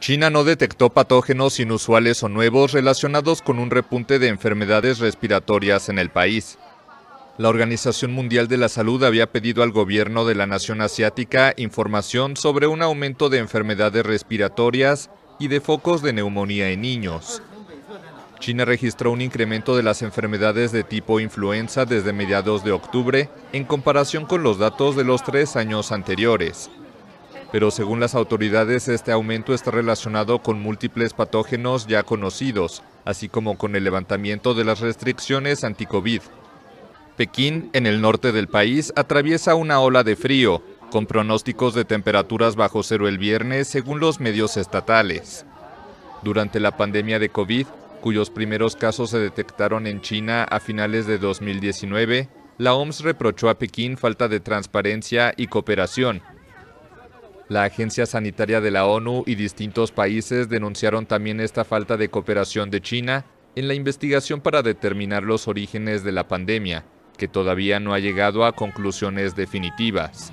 China no detectó patógenos inusuales o nuevos relacionados con un repunte de enfermedades respiratorias en el país. La Organización Mundial de la Salud había pedido al gobierno de la nación asiática información sobre un aumento de enfermedades respiratorias y de focos de neumonía en niños. China registró un incremento de las enfermedades de tipo influenza desde mediados de octubre en comparación con los datos de los tres años anteriores pero según las autoridades este aumento está relacionado con múltiples patógenos ya conocidos, así como con el levantamiento de las restricciones anti-COVID. Pekín, en el norte del país, atraviesa una ola de frío, con pronósticos de temperaturas bajo cero el viernes según los medios estatales. Durante la pandemia de COVID, cuyos primeros casos se detectaron en China a finales de 2019, la OMS reprochó a Pekín falta de transparencia y cooperación, la Agencia Sanitaria de la ONU y distintos países denunciaron también esta falta de cooperación de China en la investigación para determinar los orígenes de la pandemia, que todavía no ha llegado a conclusiones definitivas.